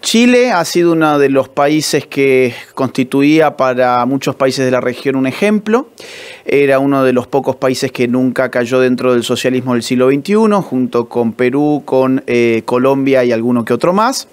Chile ha sido uno de los países que constituía para muchos países de la región un ejemplo. Era uno de los pocos países que nunca cayó dentro del socialismo del siglo XXI, junto con Perú, con eh, Colombia y alguno que otro más.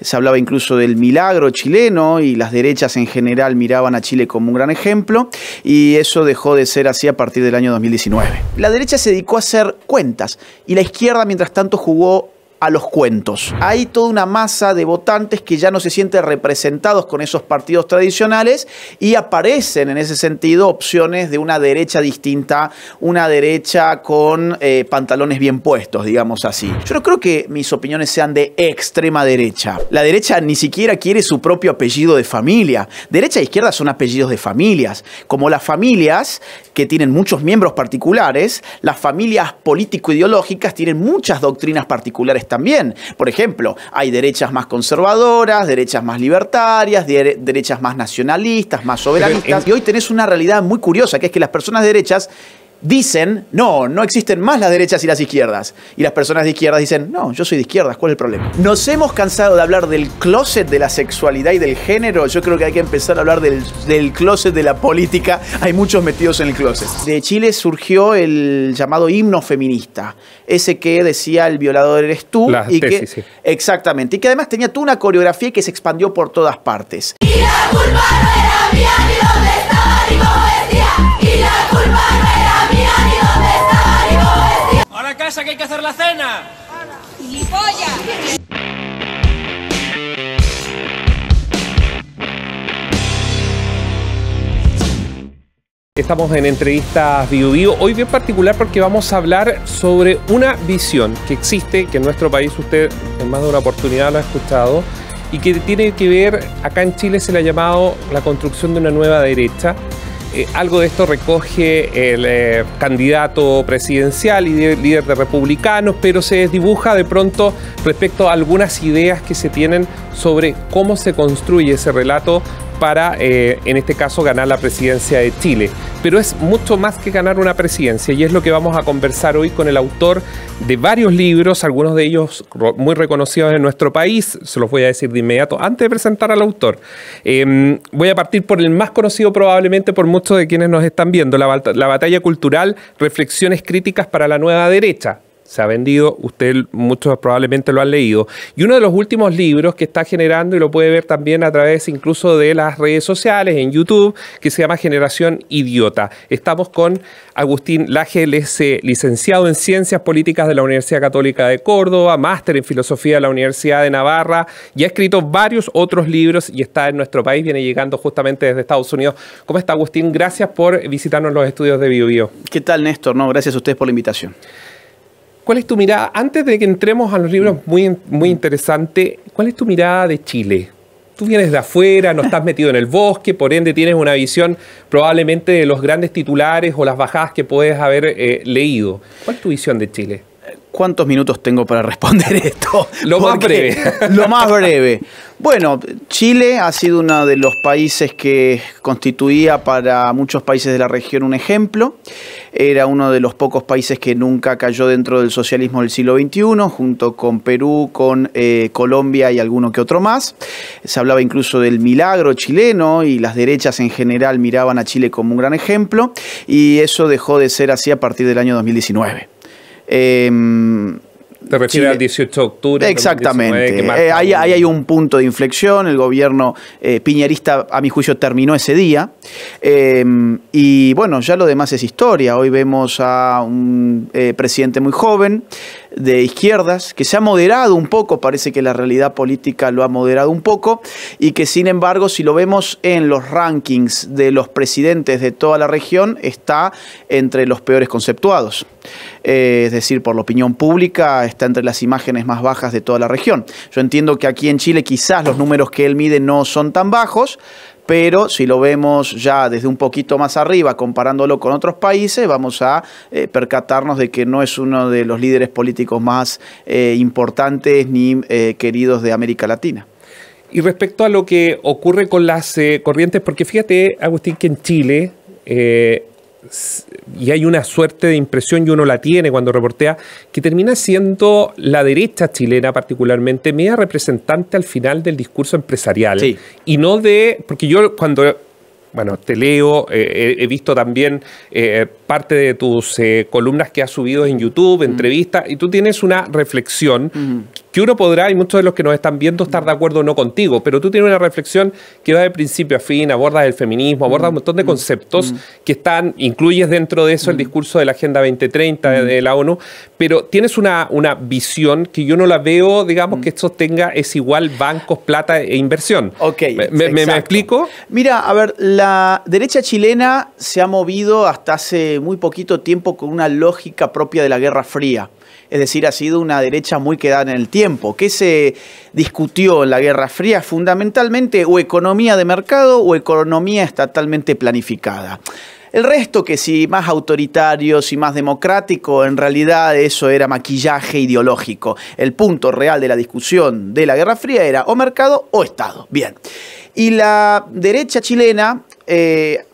Se hablaba incluso del milagro chileno y las derechas en general miraban a Chile como un gran ejemplo y eso dejó de ser así a partir del año 2019. La derecha se dedicó a hacer cuentas y la izquierda mientras tanto jugó a los cuentos. Hay toda una masa de votantes que ya no se sienten representados con esos partidos tradicionales y aparecen en ese sentido opciones de una derecha distinta, una derecha con eh, pantalones bien puestos, digamos así. Yo no creo que mis opiniones sean de extrema derecha. La derecha ni siquiera quiere su propio apellido de familia. Derecha e izquierda son apellidos de familias. Como las familias que tienen muchos miembros particulares, las familias político-ideológicas tienen muchas doctrinas particulares también. Por ejemplo, hay derechas más conservadoras, derechas más libertarias, derechas más nacionalistas, más soberanistas. Y hoy tenés una realidad muy curiosa, que es que las personas derechas dicen, no, no existen más las derechas y las izquierdas. Y las personas de izquierdas dicen, no, yo soy de izquierdas, ¿cuál es el problema? Nos hemos cansado de hablar del closet de la sexualidad y del género. Yo creo que hay que empezar a hablar del, closet de la política. Hay muchos metidos en el closet. De Chile surgió el llamado himno feminista. Ese que decía el violador eres tú. y que, Exactamente. Y que además tenía tú una coreografía que se expandió por todas partes. Y la culpa era mía, ni dónde estaba, y la culpa era mía ni Ahora casa que hay que hacer la cena. Estamos en entrevistas BioBio, hoy bien particular porque vamos a hablar sobre una visión que existe, que en nuestro país usted en más de una oportunidad lo ha escuchado, y que tiene que ver, acá en Chile se le ha llamado la construcción de una nueva derecha, eh, algo de esto recoge el eh, candidato presidencial y líder de republicanos, pero se desdibuja de pronto respecto a algunas ideas que se tienen sobre cómo se construye ese relato para, eh, en este caso, ganar la presidencia de Chile. Pero es mucho más que ganar una presidencia y es lo que vamos a conversar hoy con el autor de varios libros, algunos de ellos muy reconocidos en nuestro país, se los voy a decir de inmediato, antes de presentar al autor. Em, voy a partir por el más conocido probablemente por muchos de quienes nos están viendo, la batalla cultural, reflexiones críticas para la nueva derecha, se ha vendido, usted muchos probablemente lo han leído. Y uno de los últimos libros que está generando, y lo puede ver también a través incluso de las redes sociales, en YouTube, que se llama Generación Idiota. Estamos con Agustín Laje, eh, licenciado en Ciencias Políticas de la Universidad Católica de Córdoba, máster en Filosofía de la Universidad de Navarra, y ha escrito varios otros libros y está en nuestro país, viene llegando justamente desde Estados Unidos. ¿Cómo está Agustín? Gracias por visitarnos los estudios de BioBio. ¿Qué tal, Néstor? No, gracias a ustedes por la invitación. ¿Cuál es tu mirada, antes de que entremos a los libros muy, muy interesante, cuál es tu mirada de Chile? Tú vienes de afuera, no estás metido en el bosque, por ende tienes una visión probablemente de los grandes titulares o las bajadas que puedes haber eh, leído. ¿Cuál es tu visión de Chile? ¿Cuántos minutos tengo para responder esto? Lo más breve. Lo más breve. Bueno, Chile ha sido uno de los países que constituía para muchos países de la región un ejemplo. Era uno de los pocos países que nunca cayó dentro del socialismo del siglo XXI, junto con Perú, con eh, Colombia y alguno que otro más. Se hablaba incluso del milagro chileno y las derechas en general miraban a Chile como un gran ejemplo y eso dejó de ser así a partir del año 2019. Em, te refieres al 18 de octubre. Exactamente. Eh, ahí, hay un punto de inflexión. El gobierno eh, piñerista, a mi juicio, terminó ese día. Em, y bueno, ya lo demás es historia. Hoy vemos a un eh, presidente muy joven de izquierdas, que se ha moderado un poco, parece que la realidad política lo ha moderado un poco, y que sin embargo, si lo vemos en los rankings de los presidentes de toda la región, está entre los peores conceptuados. Eh, es decir, por la opinión pública, está entre las imágenes más bajas de toda la región. Yo entiendo que aquí en Chile quizás los números que él mide no son tan bajos, pero si lo vemos ya desde un poquito más arriba, comparándolo con otros países, vamos a eh, percatarnos de que no es uno de los líderes políticos más eh, importantes ni eh, queridos de América Latina. Y respecto a lo que ocurre con las corrientes, porque fíjate, Agustín, que en Chile y hay una suerte de impresión, y uno la tiene cuando reportea, que termina siendo la derecha chilena particularmente media representante al final del discurso empresarial. Y no de, porque yo cuando bueno, te leo, eh, he visto también eh, parte de tus eh, columnas que has subido en YouTube, mm. entrevistas, y tú tienes una reflexión mm que uno podrá, y muchos de los que nos están viendo, estar de acuerdo o no contigo, pero tú tienes una reflexión que va de principio a fin, abordas el feminismo, abordas un montón de mm, conceptos mm, mm. que están, incluyes dentro de eso el discurso de la Agenda 2030 de la ONU, pero tienes una, una visión que yo no la veo, digamos, que esto tenga, es igual bancos, plata e inversión. Ok. me explico? Mira, a ver, la derecha chilena se ha movido hasta hace muy poquito tiempo con una lógica propia de la Guerra Fría es decir, ha sido una derecha muy quedada en el tiempo. ¿Qué se discutió en la Guerra Fría? Fundamentalmente o economía de mercado o economía estatalmente planificada. El resto, que si más autoritario, si más democrático, en realidad eso era maquillaje ideológico. El punto real de la discusión de la Guerra Fría era o mercado o Estado. Bien. Y la derecha chilena eh,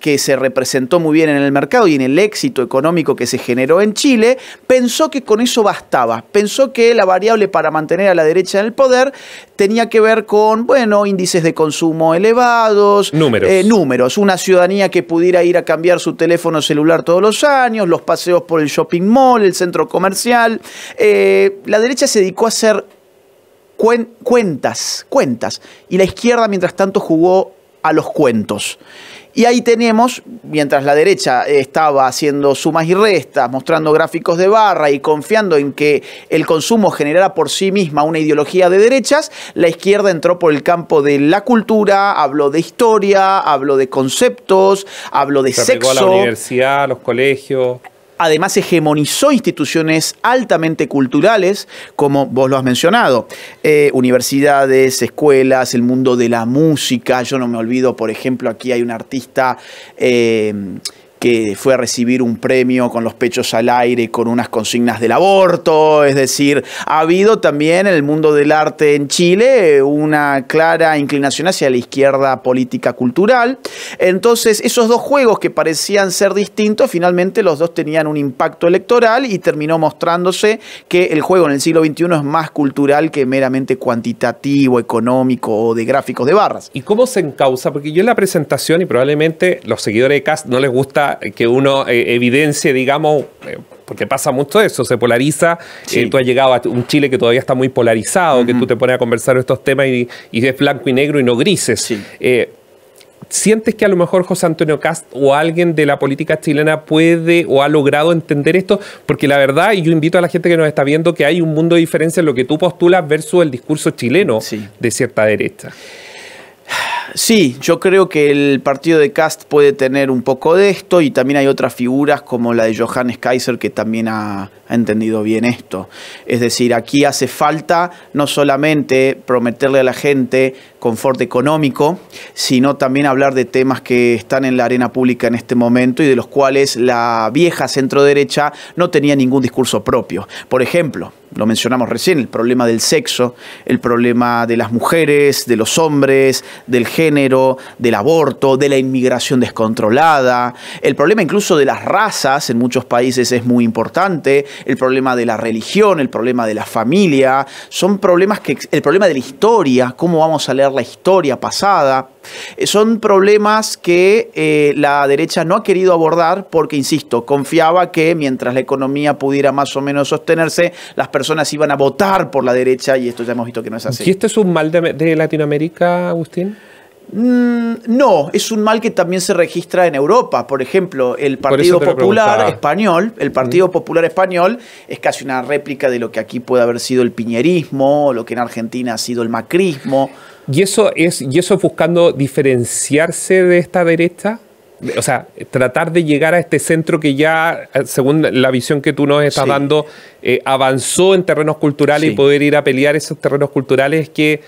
que se representó muy bien en el mercado y en el éxito económico que se generó en Chile, pensó que con eso bastaba. Pensó que la variable para mantener a la derecha en el poder tenía que ver con, bueno, índices de consumo elevados, números, eh, números una ciudadanía que pudiera ir a cambiar su teléfono celular todos los años, los paseos por el shopping mall, el centro comercial. Eh, la derecha se dedicó a hacer cuentas, cuentas. Y la izquierda, mientras tanto, jugó a los cuentos. Y ahí tenemos, mientras la derecha estaba haciendo sumas y restas, mostrando gráficos de barra y confiando en que el consumo generara por sí misma una ideología de derechas, la izquierda entró por el campo de la cultura, habló de historia, habló de conceptos, habló de sexo. la universidad, los colegios además hegemonizó instituciones altamente culturales, como vos lo has mencionado, eh, universidades, escuelas, el mundo de la música. Yo no me olvido, por ejemplo, aquí hay un artista... Eh, que fue a recibir un premio con los pechos al aire, con unas consignas del aborto, es decir, ha habido también en el mundo del arte en Chile una clara inclinación hacia la izquierda política cultural. Entonces, esos dos juegos que parecían ser distintos, finalmente los dos tenían un impacto electoral y terminó mostrándose que el juego en el siglo XXI es más cultural que meramente cuantitativo, económico o de gráficos de barras. ¿Y cómo se encausa? Porque yo en la presentación, y probablemente los seguidores de Cast no les gusta que uno eh, evidencie, digamos, eh, porque pasa mucho eso, se polariza. Eh, tú has llegado a un Chile que todavía está muy polarizado, que tú te pones a conversar estos temas y, y es blanco y negro y no grises. ¿Sientes que a lo mejor José Antonio Cast o alguien de la política chilena puede o ha logrado entender esto? Porque la verdad, y yo invito a la gente que nos está viendo, que hay un mundo de diferencia en lo que tú postulas versus el discurso chileno de cierta derecha. Sí, yo creo que el partido de Cast puede tener un poco de esto y también hay otras figuras como la de Johannes Kaiser que también ha, ha entendido bien esto. Es decir, aquí hace falta no solamente prometerle a la gente confort económico, sino también hablar de temas que están en la arena pública en este momento y de los cuales la vieja centro derecha no tenía ningún discurso propio. Por ejemplo, lo mencionamos recién, el problema del sexo, el problema de las mujeres, de los hombres, del género, del aborto, de la inmigración descontrolada, el problema incluso de las razas en muchos países es muy importante, el problema de la religión, el problema de la familia, son problemas que el problema de la historia, cómo vamos a leer la historia pasada, eh, son problemas que eh, la derecha no ha querido abordar porque, insisto, confiaba que mientras la economía pudiera más o menos sostenerse, las personas iban a votar por la derecha y esto ya hemos visto que no es así. ¿Y este es un mal de, Latinoamérica, Agustín? Mm, no, es un mal que también se registra en Europa. Por ejemplo, el Partido Popular Español, el Partido Popular Español es casi una réplica de lo que aquí puede haber sido el piñerismo, lo que en Argentina ha sido el macrismo. ¿Y eso es, y eso buscando diferenciarse de esta derecha? o sea, tratar de llegar a este centro que ya, eh, según la visión que tú nos estás dando, eh, avanzó en terrenos culturales y poder ir a pelear esos terrenos culturales que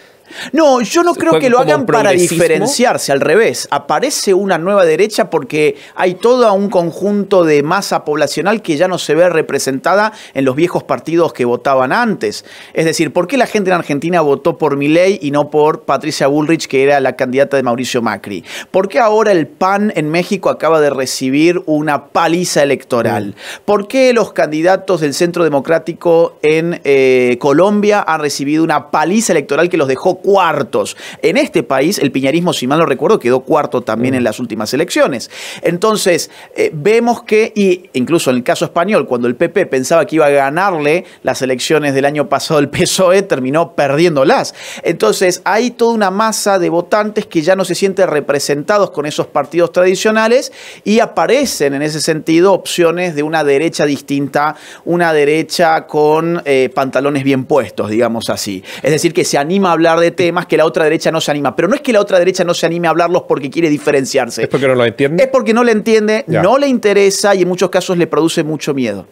no, yo no creo que lo hagan para diferenciarse, al revés. Aparece una nueva derecha porque hay todo un conjunto de masa poblacional que ya no se ve representada en los viejos partidos que votaban antes. Es decir, ¿por qué la gente en Argentina votó por Milei y no por Patricia Bullrich, que era la candidata de Mauricio Macri? ¿Por qué ahora el PAN en México acaba de recibir una paliza electoral? Mm. ¿Por qué los candidatos del Centro Democrático en eh, Colombia han recibido una paliza electoral que los dejó cuartos. En este país, el piñarismo, si mal no recuerdo, quedó cuarto también en las últimas elecciones. Entonces, eh, vemos que, y incluso en el caso español, cuando el PP pensaba que iba a ganarle las elecciones del año pasado el PSOE, terminó perdiéndolas. Entonces, hay toda una masa de votantes que ya no se sienten representados con esos partidos tradicionales y aparecen en ese sentido opciones de una derecha distinta, una derecha con eh, pantalones bien puestos, digamos así. Es decir, que se anima a hablar de temas que la otra derecha no se anima. Pero no es que la otra derecha no se anime a hablarlos porque quiere diferenciarse. ¿Es porque no lo entiende? Es porque no le entiende, no le interesa y en muchos casos le produce mucho miedo.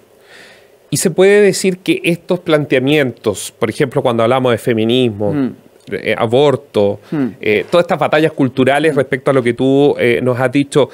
Y se puede decir que estos planteamientos, por ejemplo, cuando hablamos de feminismo, mm. eh, aborto, mm. eh, todas estas batallas culturales mm. respecto a lo que tú eh, nos has dicho,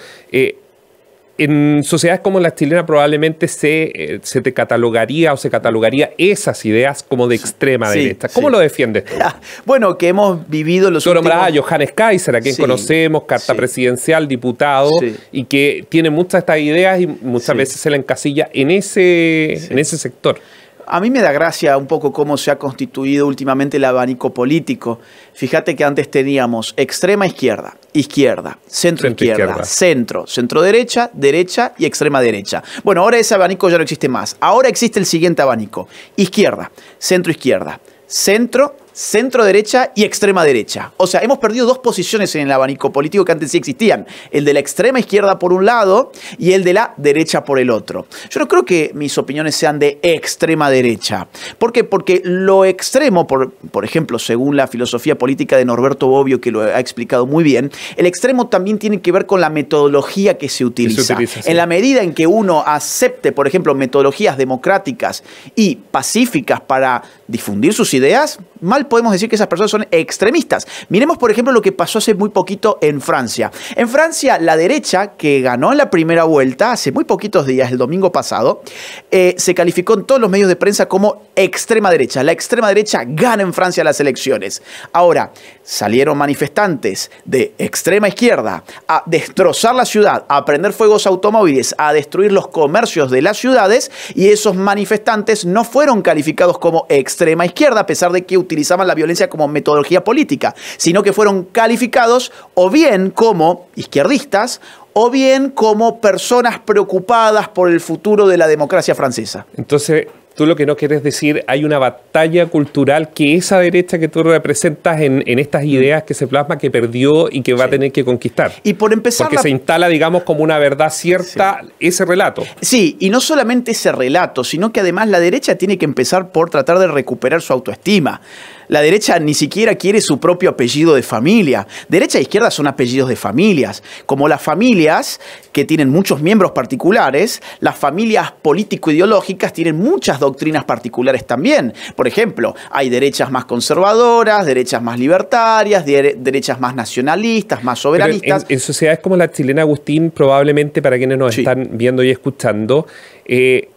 en sociedades como la chilena probablemente se, eh, se te catalogaría o se catalogaría esas ideas como de extrema derecha. ¿Cómo lo defiendes? bueno, que hemos vivido los Yo últimos... a Johannes Kaiser, a quien conocemos, carta presidencial, diputado, y que tiene muchas de estas ideas y muchas veces se la encasilla en ese, en ese sector a mí me da gracia un poco cómo se ha constituido últimamente el abanico político. Fíjate que antes teníamos extrema izquierda, izquierda, centro, izquierda, izquierda, centro, centro derecha, derecha y extrema derecha. Bueno, ahora ese abanico ya no existe más. Ahora existe el siguiente abanico. Izquierda, centro izquierda, centro centro derecha y extrema derecha. O sea, hemos perdido dos posiciones en el abanico político que antes sí existían. El de la extrema izquierda por un lado y el de la derecha por el otro. Yo no creo que mis opiniones sean de extrema derecha. ¿Por qué? Porque lo extremo, por, por ejemplo, según la filosofía política de Norberto Bobbio, que lo ha explicado muy bien, el extremo también tiene que ver con la metodología que se utiliza. En la medida en que uno acepte, por ejemplo, metodologías democráticas y pacíficas para difundir sus ideas, mal podemos decir que esas personas son extremistas. Miremos, por ejemplo, lo que pasó hace muy poquito en Francia. En Francia, la derecha, que ganó en la primera vuelta hace muy poquitos días, el domingo pasado, eh, se calificó en todos los medios de prensa como extrema derecha. La extrema derecha gana en Francia las elecciones. Ahora, salieron manifestantes de extrema izquierda a destrozar la ciudad, a prender fuegos automóviles, a destruir los comercios de las ciudades y esos manifestantes no fueron calificados como extrema izquierda, a pesar de que utilizaban la violencia como metodología política, sino que fueron calificados o bien como izquierdistas o bien como personas preocupadas por el futuro de la democracia francesa. Entonces, tú lo que no quieres decir, hay una batalla cultural que esa derecha que tú representas en, estas mm. ideas que se plasma, que perdió y que va a tener que conquistar. Y por empezar... Porque se instala, digamos, como una verdad cierta ese relato. Sí, y no solamente ese relato, sino que además la derecha tiene que empezar por tratar de recuperar su autoestima la derecha ni siquiera quiere su propio apellido de familia. Derecha e izquierda son apellidos de familias. Como las familias que tienen muchos miembros particulares, las familias político-ideológicas tienen muchas doctrinas particulares también. Por ejemplo, hay derechas más conservadoras, derechas más libertarias, derechas más nacionalistas, más soberanistas. En, sociedades como la chilena, Agustín, probablemente para quienes nos están viendo y escuchando, eh,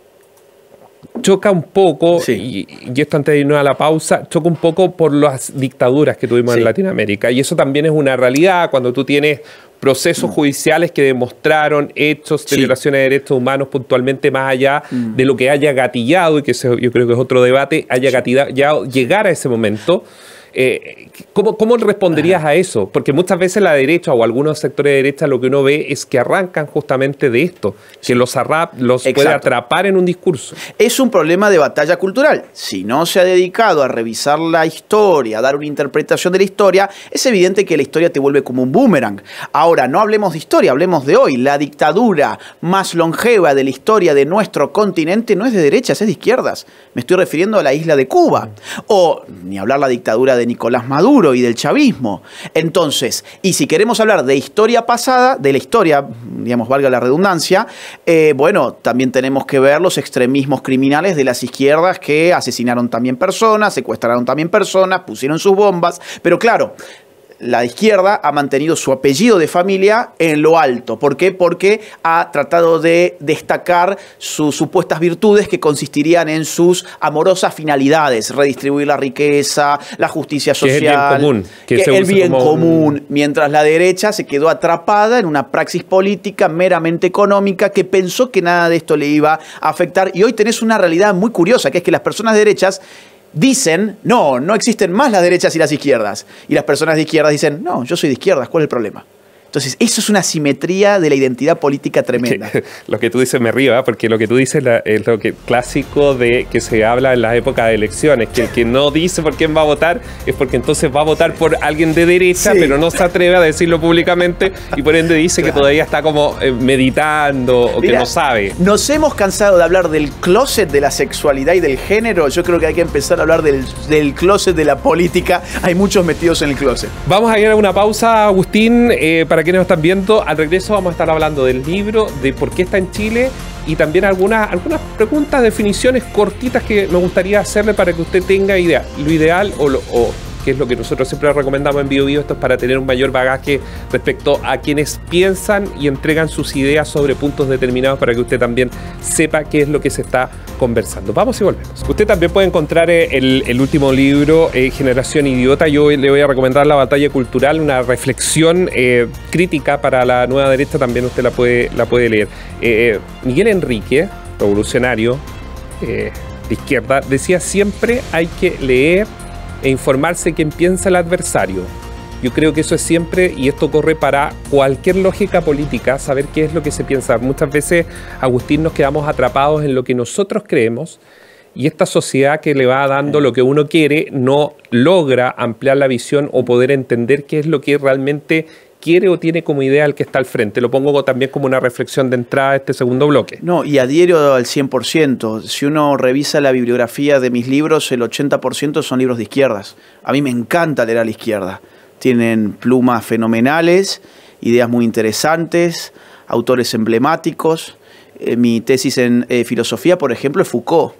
choca un poco, y, esto antes de irnos a la pausa, choca un poco por las dictaduras que tuvimos en Latinoamérica. Y eso también es una realidad cuando tú tienes procesos mm. judiciales que demostraron hechos de violaciones de derechos humanos puntualmente más allá mm. de lo que haya gatillado, y que yo creo que es otro debate, haya gatillado, llegar a ese momento. Eh, ¿cómo, responderías a eso? Porque muchas veces la derecha o algunos sectores de derecha lo que uno ve es que arrancan justamente de esto, que los, los puede atrapar en un discurso. Es un problema de batalla cultural. Si no se ha dedicado a revisar la historia, a dar una interpretación de la historia, es evidente que la historia te vuelve como un boomerang. Ahora, no hablemos de historia, hablemos de hoy. La dictadura más longeva de la historia de nuestro continente no es de derechas, es de izquierdas. Me estoy refiriendo a la isla de Cuba. O, ni hablar la dictadura de de Nicolás Maduro y del chavismo. Entonces, y si queremos hablar de historia pasada, de la historia, digamos, valga la redundancia, eh, bueno, también tenemos que ver los extremismos criminales de las izquierdas que asesinaron también personas, secuestraron también personas, pusieron sus bombas, pero claro, la izquierda ha mantenido su apellido de familia en lo alto. ¿Por qué? Porque ha tratado de destacar sus supuestas virtudes que consistirían en sus amorosas finalidades, redistribuir la riqueza, la justicia social, el bien común, el bien común mientras la derecha se quedó atrapada en una praxis política meramente económica que pensó que nada de esto le iba a afectar y hoy tenés una realidad muy curiosa, que es que las personas derechas dicen, no, no existen más las derechas y las izquierdas. Y las personas de izquierdas dicen, no, yo soy de izquierdas, ¿cuál es el problema? Entonces, eso es una simetría de la identidad política tremenda. lo que tú dices me río, porque lo que tú dices es lo que clásico de que se habla en las épocas de elecciones, que el que no dice por quién va a votar es porque entonces va a votar por alguien de derecha, pero no se atreve a decirlo públicamente y por ende dice que todavía está como eh, meditando o que no sabe. Nos hemos cansado de hablar del closet de la sexualidad y del género. Yo creo que hay que empezar a hablar del, closet de la política. Hay muchos metidos en el closet. Vamos a ir a una pausa, Agustín, eh, para para quienes nos están viendo, al regreso vamos a estar hablando del libro, de por qué está en Chile y también algunas, algunas preguntas, definiciones cortitas que me gustaría hacerle para que usted tenga idea. Lo ideal o, lo, o que es lo que nosotros siempre recomendamos en Vivo Bio, esto es para tener un mayor bagaje respecto a quienes piensan y entregan sus ideas sobre puntos determinados para que usted también sepa qué es lo que se está conversando. Vamos y volvemos. Usted también puede encontrar eh, el, último libro, eh, Generación Idiota. Yo le voy a recomendar La Batalla Cultural, una reflexión eh, crítica para la nueva derecha, también usted la puede, la puede leer. Miguel Enrique, revolucionario, de izquierda, decía siempre hay que leer e informarse quién piensa el adversario. Yo creo que eso es siempre, y esto corre para cualquier lógica política, saber qué es lo que se piensa. Muchas veces, Agustín, nos quedamos atrapados en lo que nosotros creemos y esta sociedad que le va dando lo que uno quiere no logra ampliar la visión o poder entender qué es lo que realmente quiere o tiene como idea el que está al frente. Lo pongo también como una reflexión de entrada a este segundo bloque. No, y adhiero al 100%. Si uno revisa la bibliografía de mis libros, el 80% son libros de izquierdas. A mí me encanta leer a la izquierda. Tienen plumas fenomenales, ideas muy interesantes, autores emblemáticos. Eh, mi tesis en eh, filosofía, por ejemplo, es Foucault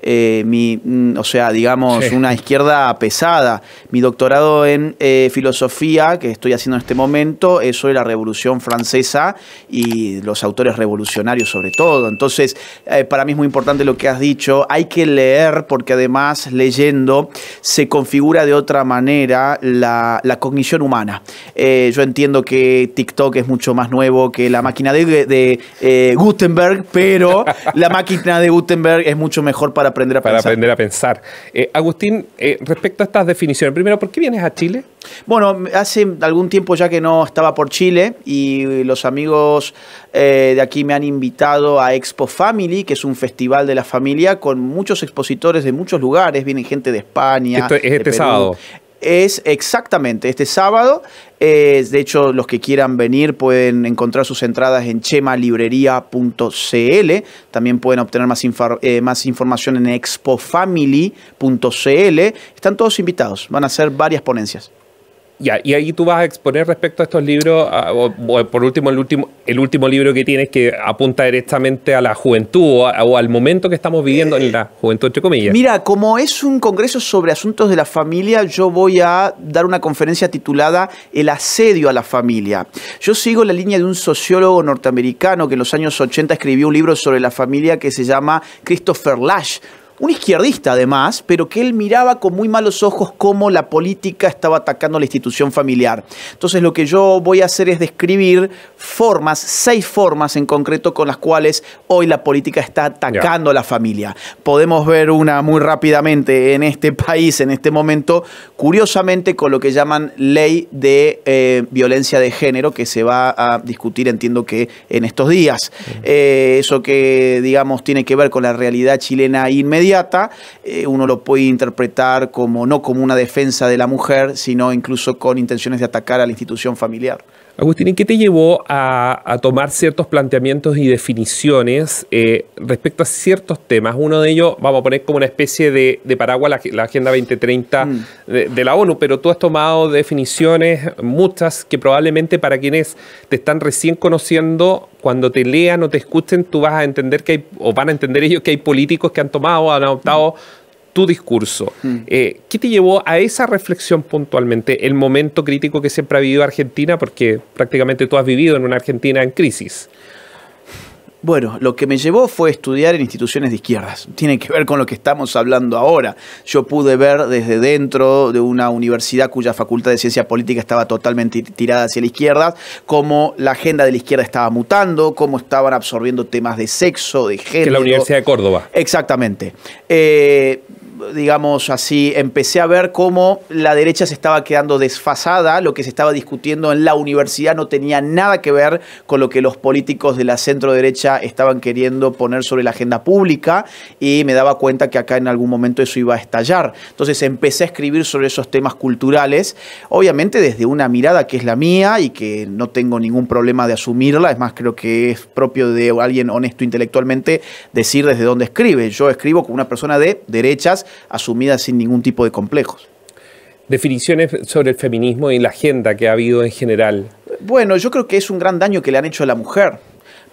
eh, mi, mm, o sea, digamos, una izquierda pesada. Mi doctorado en eh, filosofía que estoy haciendo en este momento es sobre la Revolución Francesa y los autores revolucionarios sobre todo. Entonces, eh, para mí es muy importante lo que has dicho. Hay que leer porque además leyendo se configura de otra manera la, cognición humana. yo entiendo que TikTok es mucho más nuevo que la máquina de Gutenberg, pero la máquina de Gutenberg es mucho mejor para aprender a pensar. Eh, Agustín, eh, respecto a estas definiciones, primero, ¿por qué vienes a Chile? Bueno, hace algún tiempo ya que no estaba por Chile y los amigos eh, de aquí me han invitado a Expo Family, que es un festival de la familia con muchos expositores de muchos lugares. Vienen gente de España. es este sábado es exactamente este sábado. Eh, de hecho, los que quieran venir pueden encontrar sus entradas en chemalibrería.cl. También pueden obtener más, eh, más información en expofamily.cl. Están todos invitados, van a ser varias ponencias y ahí tú vas a exponer respecto a estos libros, por último el, último, el último libro que tienes que apunta directamente a la juventud o, al momento que estamos viviendo en eh, la juventud, entre comillas. Mira, como es un congreso sobre asuntos de la familia, yo voy a dar una conferencia titulada El asedio a la familia. Yo sigo la línea de un sociólogo norteamericano que en los años 80 escribió un libro sobre la familia que se llama Christopher Lash, un izquierdista además, pero que él miraba con muy malos ojos cómo la política estaba atacando la institución familiar. Entonces lo que yo voy a hacer es describir formas, seis formas en concreto con las cuales hoy la política está atacando a la familia. Podemos ver una muy rápidamente en este país, en este momento, curiosamente con lo que llaman ley de eh, violencia de género que se va a discutir, entiendo que en estos días. Eh, eso que, digamos, tiene que ver con la realidad chilena inmediata eh, uno lo puede interpretar como no como una defensa de la mujer, sino incluso con intenciones de atacar a la institución familiar. Agustín, ¿y qué te llevó a, tomar ciertos planteamientos y definiciones eh, respecto a ciertos temas? Uno de ellos, vamos a poner como una especie de, paraguas la, Agenda 2030 mm. de, la ONU, pero tú has tomado definiciones, muchas, que probablemente para quienes te están recién conociendo, cuando te lean o te escuchen, tú vas a entender que hay, o van a entender ellos que hay políticos que han tomado, han adoptado... Mm tu discurso. Hmm. Eh, ¿Qué te llevó a esa reflexión puntualmente? El momento crítico que siempre ha vivido Argentina, porque prácticamente tú has vivido en una Argentina en crisis. Bueno, lo que me llevó fue estudiar en instituciones de izquierdas. Tiene que ver con lo que estamos hablando ahora. Yo pude ver desde dentro de una universidad cuya facultad de ciencia política estaba totalmente tirada hacia la izquierda, cómo la agenda de la izquierda estaba mutando, cómo estaban absorbiendo temas de sexo, de género. En la Universidad de Córdoba. Exactamente. Eh, digamos así, empecé a ver cómo la derecha se estaba quedando desfasada, lo que se estaba discutiendo en la universidad no tenía nada que ver con lo que los políticos de la centro derecha estaban queriendo poner sobre la agenda pública y me daba cuenta que acá en algún momento eso iba a estallar. Entonces empecé a escribir sobre esos temas culturales, obviamente desde una mirada que es la mía y que no tengo ningún problema de asumirla, es más, creo que es propio de alguien honesto intelectualmente decir desde dónde escribe. Yo escribo como una persona de derechas asumidas sin ningún tipo de complejos. Definiciones sobre el feminismo y la agenda que ha habido en general. Bueno, yo creo que es un gran daño que le han hecho a la mujer.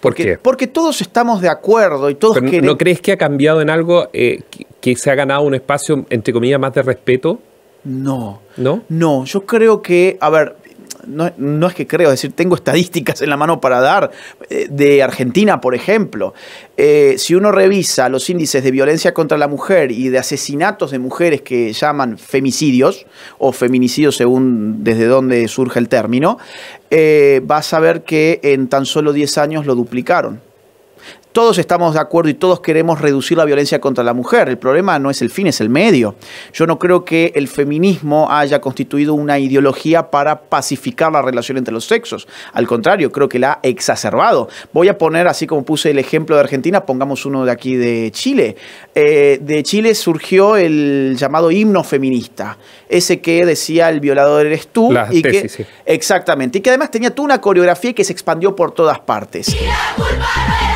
Porque, ¿Por qué? Porque todos estamos de acuerdo y todos ¿No crees que ha cambiado en algo eh, que, que se ha ganado un espacio, entre comillas, más de respeto? No. ¿No? No, yo creo que, a ver, no, es que creo, es decir, tengo estadísticas en la mano para dar eh, de Argentina, por ejemplo. Eh, si uno revisa los índices de violencia contra la mujer y de asesinatos de mujeres que llaman femicidios, o feminicidios según desde dónde surge el término, eh, vas a ver que en tan solo 10 años lo duplicaron todos estamos de acuerdo y todos queremos reducir la violencia contra la mujer. El problema no es el fin, es el medio. Yo no creo que el feminismo haya constituido una ideología para pacificar la relación entre los sexos. Al contrario, creo que la ha exacerbado. Voy a poner, así como puse el ejemplo de Argentina, pongamos uno de aquí de Chile. Eh, de Chile surgió el llamado himno feminista, ese que decía el violador eres tú. y que, Exactamente. Y que además tenía tú una coreografía que se expandió por todas partes. culpa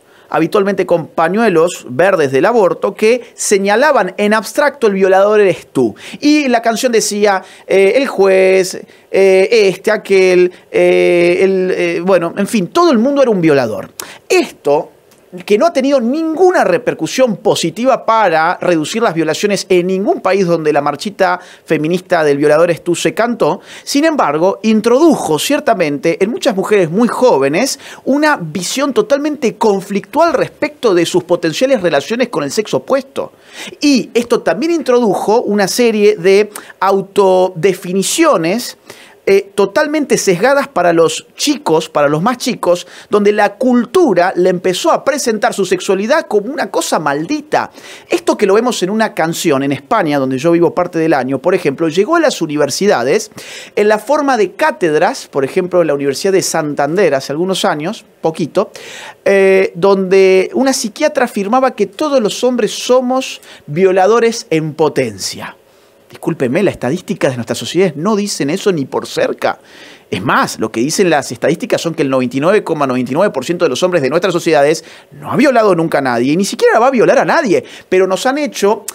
habitualmente con pañuelos verdes del aborto, que señalaban en abstracto el violador eres tú. Y la canción decía, eh, el juez, eh, este, aquel, eh, el, bueno, en fin, todo el mundo era un violador. Esto que no ha tenido ninguna repercusión positiva para reducir las violaciones en ningún país donde la marchita feminista del violador estuvo se cantó, sin embargo, introdujo ciertamente en muchas mujeres muy jóvenes una visión totalmente conflictual respecto de sus potenciales relaciones con el sexo opuesto. Y esto también introdujo una serie de autodefiniciones eh, totalmente sesgadas para los chicos, para los más chicos, donde la cultura le empezó a presentar su sexualidad como una cosa maldita. Esto que lo vemos en una canción en España, donde yo vivo parte del año, por ejemplo, llegó a las universidades en la forma de cátedras, por ejemplo, en la Universidad de Santander hace algunos años, poquito, eh, donde una psiquiatra afirmaba que todos los hombres somos violadores en potencia. Discúlpeme, las estadísticas de nuestras sociedades no dicen eso ni por cerca. Es más, lo que dicen las estadísticas son que el 99,99% de los hombres de nuestras sociedades no ha violado nunca a nadie, y ni siquiera va a violar a nadie, pero nos han hecho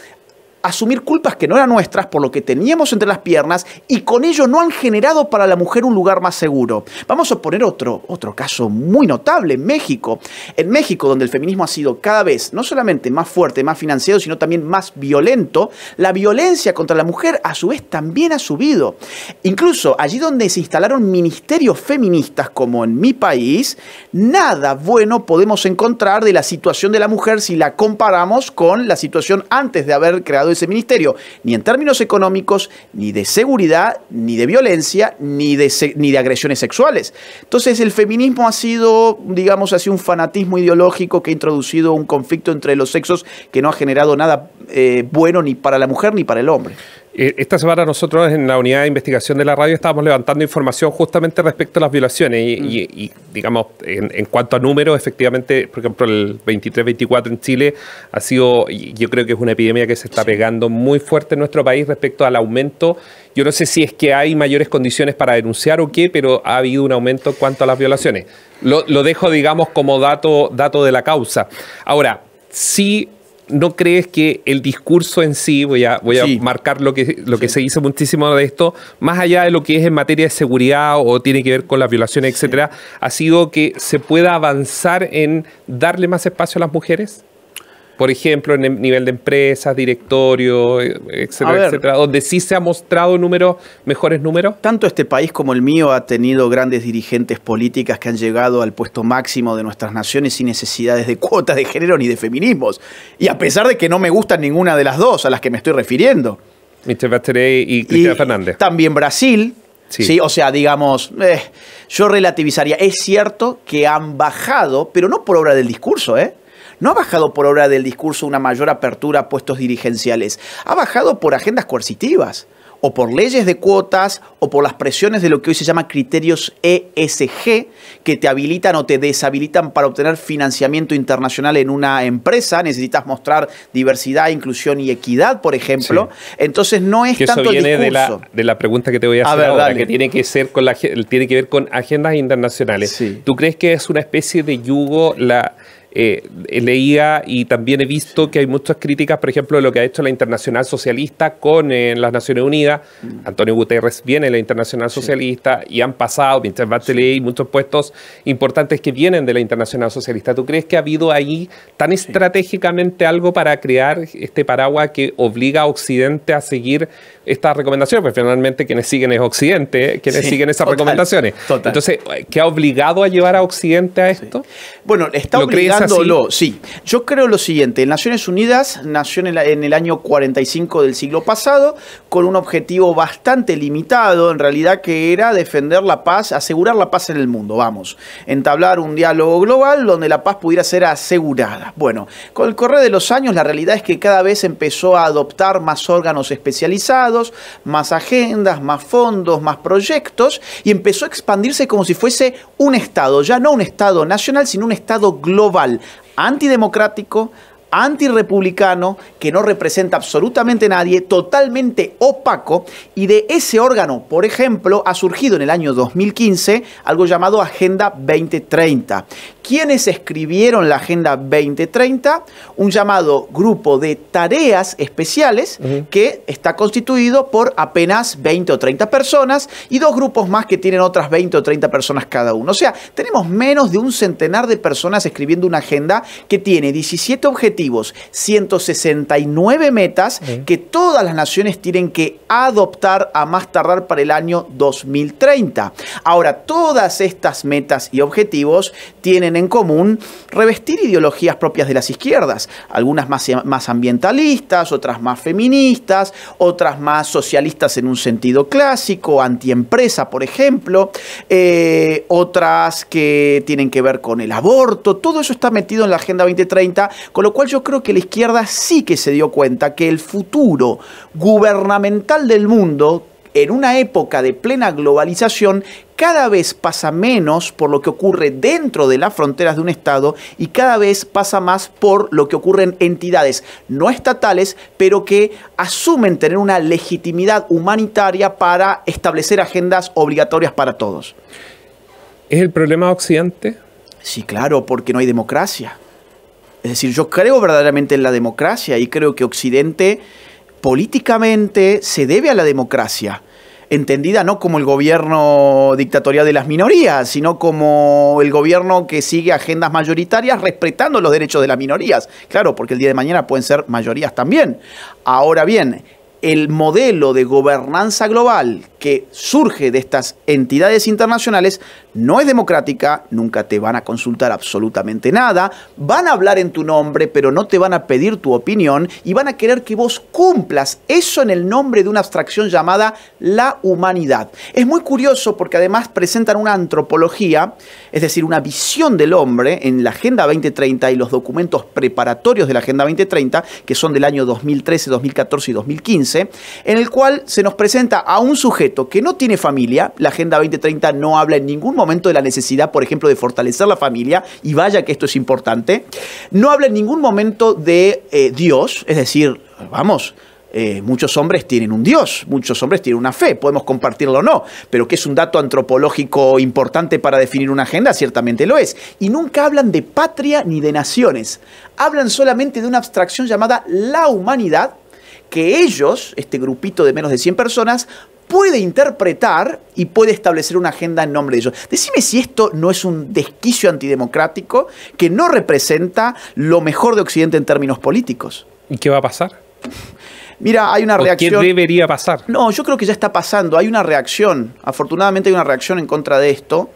asumir culpas que no eran nuestras por lo que teníamos entre las piernas y con ello no han generado para la mujer un lugar más seguro. Vamos a poner otro, otro caso muy notable México. En México, donde el feminismo ha sido cada vez no solamente más fuerte, más financiado, sino también más violento, la violencia contra la mujer a su vez también ha subido. Incluso allí donde se instalaron ministerios feministas como en mi país, nada bueno podemos encontrar de la situación de la mujer si la comparamos con la situación antes de haber creado ese ministerio, ni en términos económicos, ni de seguridad, ni de violencia, ni de, ni de agresiones sexuales. Entonces el feminismo ha sido, digamos así, un fanatismo ideológico que ha introducido un conflicto entre los sexos que no ha generado nada eh, bueno ni para la mujer ni para el hombre esta semana nosotros en la unidad de investigación de la radio estábamos levantando información justamente respecto a las violaciones y, digamos, en, cuanto a números, efectivamente, por ejemplo, el 23-24 en Chile ha sido, yo creo que es una epidemia que se está pegando muy fuerte en nuestro país respecto al aumento. Yo no sé si es que hay mayores condiciones para denunciar o qué, pero ha habido un aumento en cuanto a las violaciones. Lo, dejo, digamos, como dato, dato de la causa. Ahora, sí ¿no crees que el discurso en sí, voy a, voy marcar lo que, se dice muchísimo de esto, más allá de lo que es en materia de seguridad o, tiene que ver con las violaciones, etcétera, ha sido que se pueda avanzar en darle más espacio a las mujeres? Por ejemplo, en el nivel de empresas, directorio, eh, etcétera, etcétera, donde sí se ha mostrado números, mejores números. Tanto este país como el mío ha tenido grandes dirigentes políticas que han llegado al puesto máximo de nuestras naciones sin necesidades de cuotas de género ni de feminismos. Y a pesar de que no me gustan ninguna de las dos a las que me estoy refiriendo. y Cristina Fernández. También Brasil, Sí. o sea, digamos, eh, yo relativizaría. Es cierto que han bajado, pero no por obra del discurso, ¿eh? no ha bajado por hora del discurso una mayor apertura a puestos dirigenciales, ha bajado por agendas coercitivas o por leyes de cuotas o por las presiones de lo que hoy se llama criterios ESG, que te habilitan o te deshabilitan para obtener financiamiento internacional en una empresa. Necesitas mostrar diversidad, inclusión y equidad, por ejemplo. Entonces no es tanto eso viene De, la, de la, pregunta que te voy a hacer que tiene que, ser con la, tiene que ver con agendas internacionales. ¿Tú crees que es una especie de yugo la eh, he leía y también he visto que hay muchas críticas, por ejemplo, de lo que ha hecho la Internacional Socialista con eh, las Naciones Unidas. Mm. Antonio Guterres viene de la Internacional Socialista y han pasado, mientras te y muchos puestos importantes que vienen de la Internacional Socialista. ¿Tú crees que ha habido ahí tan estratégicamente algo para crear este paraguas que obliga a Occidente a seguir estas recomendaciones? Porque finalmente quienes siguen es Occidente, eh, quienes siguen esas recomendaciones. Entonces, ¿qué ha obligado a llevar a Occidente a esto? Bueno, está obligando sí. Yo creo lo siguiente, Naciones Unidas nació en el año 45 del siglo pasado con un objetivo bastante limitado, en realidad que era defender la paz, asegurar la paz en el mundo, vamos, entablar un diálogo global donde la paz pudiera ser asegurada. Bueno, con el correr de los años la realidad es que cada vez empezó a adoptar más órganos especializados, más agendas, más fondos, más proyectos y empezó a expandirse como si fuese un Estado, ya no un Estado nacional, sino un Estado global antidemocrático, antirrepublicano, que no representa absolutamente nadie, totalmente opaco, y de ese órgano, por ejemplo, ha surgido en el año 2015 algo llamado Agenda 2030. ¿Quiénes escribieron la Agenda 2030? Un llamado grupo de tareas especiales que está constituido por apenas 20 o 30 personas y dos grupos más que tienen otras 20 o 30 personas cada uno. O sea, tenemos menos de un centenar de personas escribiendo una agenda que tiene 17 objetivos 169 metas que todas las naciones tienen que adoptar a más tardar para el año 2030. Ahora, todas estas metas y objetivos tienen en común revestir ideologías propias de las izquierdas, algunas más, más ambientalistas, otras más feministas, otras más socialistas en un sentido clásico, antiempresa, por ejemplo, eh, otras que tienen que ver con el aborto, todo eso está metido en la Agenda 2030, con lo cual yo creo que la izquierda sí que se dio cuenta que el futuro gubernamental del mundo, en una época de plena globalización, cada vez pasa menos por lo que ocurre dentro de las fronteras de un Estado y cada vez pasa más por lo que ocurre en entidades no estatales, pero que asumen tener una legitimidad humanitaria para establecer agendas obligatorias para todos. ¿Es el problema de Occidente? Sí, claro, porque no hay democracia. Es decir, yo creo verdaderamente en la democracia y creo que Occidente políticamente se debe a la democracia entendida no como el gobierno dictatorial de las minorías, sino como el gobierno que sigue agendas mayoritarias respetando los derechos de las minorías. Claro, porque el día de mañana pueden ser mayorías también. Ahora bien, el modelo de gobernanza global que surge de estas entidades internacionales no es democrática, nunca te van a consultar absolutamente nada, van a hablar en tu nombre, pero no te van a pedir tu opinión y van a querer que vos cumplas eso en el nombre de una abstracción llamada la humanidad. Es muy curioso porque además presentan una antropología, es decir, una visión del hombre en la Agenda 2030 y los documentos preparatorios de la Agenda 2030, que son del año 2013, 2014 y 2015, en el cual se nos presenta a un sujeto que no tiene familia, la Agenda 2030 no habla en ningún momento, momento de la necesidad, por ejemplo, de fortalecer la familia, y vaya que esto es importante. No habla en ningún momento de eh, Dios, es decir, vamos, eh, muchos hombres tienen un Dios, muchos hombres tienen una fe, podemos compartirlo o no, pero que es un dato antropológico importante para definir una agenda, ciertamente lo es. Y nunca hablan de patria ni de naciones, hablan solamente de una abstracción llamada la humanidad que ellos, este grupito de menos de 100 personas, puede interpretar y puede establecer una agenda en nombre de ellos. Decime si esto no es un desquicio antidemocrático que no representa lo mejor de Occidente en términos políticos. ¿Y qué va a pasar? Mira, hay una reacción. ¿Qué debería pasar? No, yo creo que ya está pasando. Hay una reacción. Afortunadamente hay una reacción en contra de esto.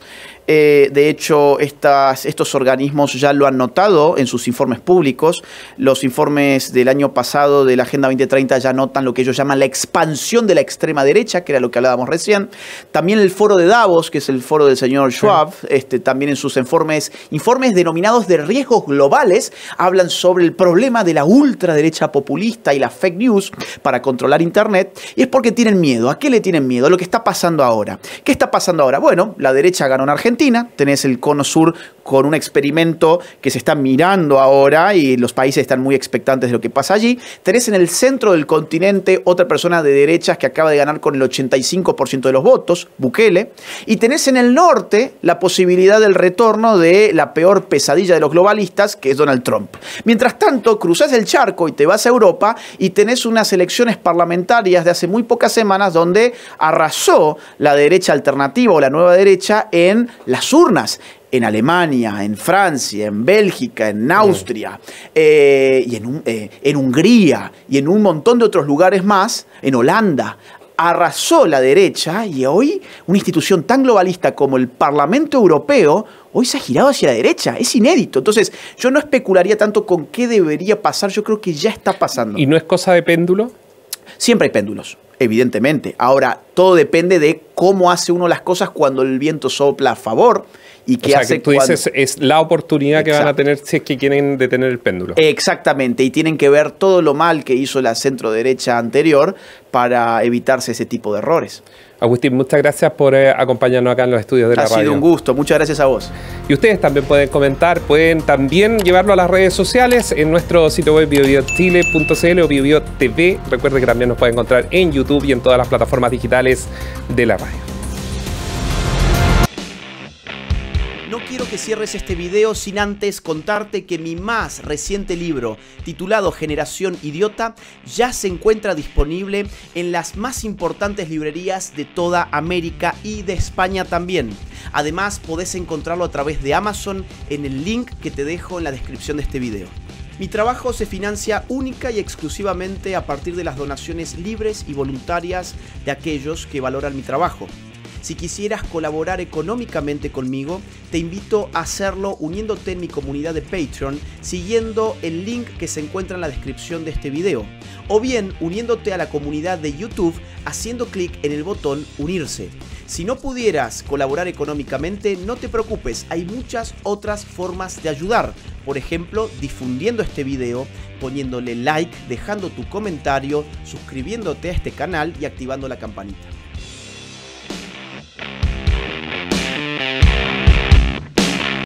Eh, de hecho, estos organismos ya lo han notado en sus informes públicos. Los informes del año pasado de la Agenda 2030 ya notan lo que ellos llaman la expansión de la extrema derecha, que era lo que hablábamos recién. También el foro de Davos, que es el foro del señor Schwab, este, también en sus informes, informes denominados de riesgos globales, hablan sobre el problema de la ultraderecha populista y la fake news para controlar Internet. Y es porque tienen miedo. ¿A qué le tienen miedo? A lo que está pasando ahora. ¿Qué está pasando ahora? Bueno, la derecha ganó en Argentina Argentina, tenés el cono sur con un experimento que se está mirando ahora y los países están muy expectantes de lo que pasa allí. Tenés en el centro del continente otra persona de derechas que acaba de ganar con el 85% de los votos, Bukele. Y tenés en el norte la posibilidad del retorno de la peor pesadilla de los globalistas, que es Donald Trump. Mientras tanto, cruzás el charco y te vas a Europa y tenés unas elecciones parlamentarias de hace muy pocas semanas donde arrasó la derecha alternativa o la nueva derecha en las urnas en Alemania, en Francia, en Bélgica, en Austria, eh, y en, eh, en Hungría, y en un montón de otros lugares más, en Holanda, arrasó la derecha y hoy una institución tan globalista como el Parlamento Europeo hoy se ha girado hacia la derecha. Es inédito. Entonces, yo no especularía tanto con qué debería pasar. Yo creo que ya está pasando. ¿Y no es cosa de péndulo? Siempre hay péndulos evidentemente. Ahora, todo depende de cómo hace uno las cosas cuando el viento sopla a favor y que o sea, que tú dices, es la oportunidad que van a tener si es que quieren detener el péndulo. Exactamente, y tienen que ver todo lo mal que hizo la centro derecha anterior para evitarse ese tipo de errores. Agustín, muchas gracias por eh, acompañarnos acá en los estudios de la radio. Ha sido un gusto, muchas gracias a vos. Y ustedes también pueden comentar, pueden también llevarlo a las redes sociales en nuestro sitio web biobiochile.cl o biobio.tv. Recuerde que también nos pueden encontrar en YouTube y en todas las plataformas digitales de la radio. No quiero que cierres este video sin antes contarte que mi más reciente libro, titulado Generación Idiota, ya se encuentra disponible en las más importantes librerías de toda América y de España también. Además, podés encontrarlo a través de Amazon en el link que te dejo en la descripción de este video. Mi trabajo se financia única y exclusivamente a partir de las donaciones libres y voluntarias de aquellos que valoran mi trabajo. Si quisieras colaborar económicamente conmigo, te invito a hacerlo uniéndote en mi comunidad de Patreon, siguiendo el link que se encuentra en la descripción de este video, o bien uniéndote a la comunidad de YouTube haciendo clic en el botón unirse. Si no pudieras colaborar económicamente, no te preocupes, hay muchas otras formas de ayudar. Por ejemplo, difundiendo este video, poniéndole like, dejando tu comentario, suscribiéndote a este canal y activando la campanita.